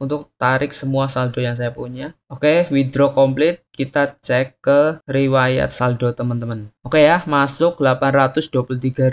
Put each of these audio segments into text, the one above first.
untuk tarik semua saldo yang saya punya. Oke, okay, withdraw complete. Kita cek ke riwayat saldo teman-teman. Oke okay ya, masuk 823.000.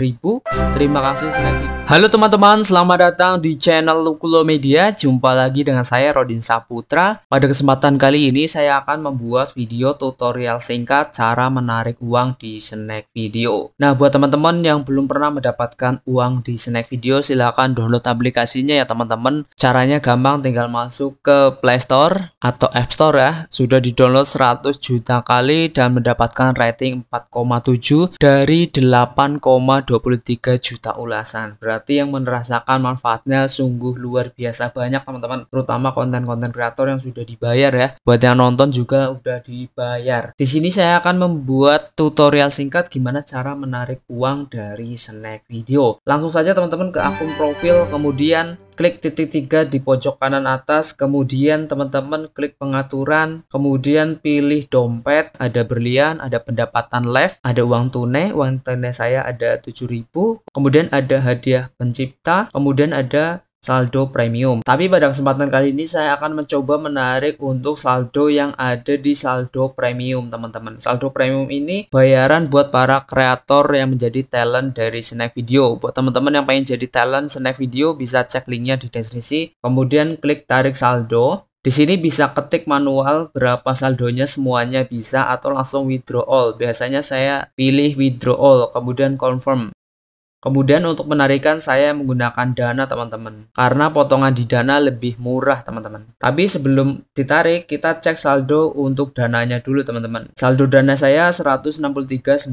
Terima kasih sudah Halo teman-teman, selamat datang di channel Lukulo Media. Jumpa lagi dengan saya Rodin Saputra. Pada kesempatan kali ini saya akan membuat video tutorial singkat cara menarik uang di Snack Video. Nah, buat teman-teman yang belum pernah mendapatkan uang di Snack Video, silahkan download aplikasinya ya teman-teman. Caranya gampang, tinggal masuk ke Play Store atau App Store ya, sudah didownload 100 juta kali dan mendapatkan rating 4,7 dari 8,23 juta ulasan. Berarti yang merasakan manfaatnya sungguh luar biasa banyak teman-teman, terutama konten-konten kreator yang sudah dibayar ya. Buat yang nonton juga udah dibayar. Di sini saya akan membuat tutorial singkat gimana cara menarik uang dari snack video. Langsung saja teman-teman ke akun profil kemudian klik titik tiga di pojok kanan atas, kemudian teman-teman klik pengaturan, kemudian pilih dompet, ada berlian, ada pendapatan left, ada uang tunai, uang tunai saya ada 7000, kemudian ada hadiah pencipta, kemudian ada saldo premium. Tapi pada kesempatan kali ini saya akan mencoba menarik untuk saldo yang ada di saldo premium teman-teman. Saldo premium ini bayaran buat para kreator yang menjadi talent dari Snack Video. Buat teman-teman yang pengen jadi talent Snack Video bisa cek linknya di deskripsi. Kemudian klik tarik saldo. Di sini bisa ketik manual berapa saldonya semuanya bisa atau langsung withdraw all. Biasanya saya pilih withdraw all kemudian confirm. Kemudian untuk penarikan saya menggunakan dana teman-teman karena potongan di dana lebih murah teman-teman. Tapi sebelum ditarik kita cek saldo untuk dananya dulu teman-teman. Saldo dana saya 163.900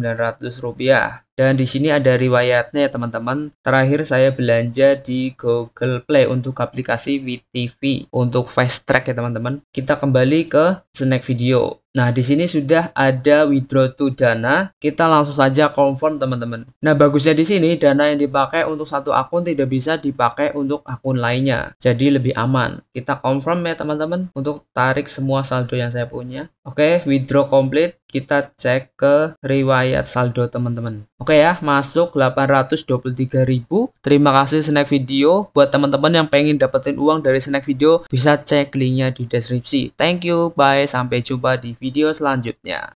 rupiah dan di sini ada riwayatnya ya teman-teman. Terakhir saya belanja di Google Play untuk aplikasi VTV untuk fast track ya teman-teman. Kita kembali ke snack video. Nah, di sini sudah ada withdraw to dana. Kita langsung saja confirm, teman-teman. Nah, bagusnya di sini dana yang dipakai untuk satu akun tidak bisa dipakai untuk akun lainnya. Jadi lebih aman. Kita confirm ya, teman-teman, untuk tarik semua saldo yang saya punya. Oke, withdraw complete. Kita cek ke riwayat saldo, teman-teman. Oke ya, masuk 823.000. Terima kasih Snack Video. Buat teman-teman yang pengen dapetin uang dari Snack Video, bisa cek linknya di deskripsi. Thank you, bye. Sampai jumpa di video video selanjutnya.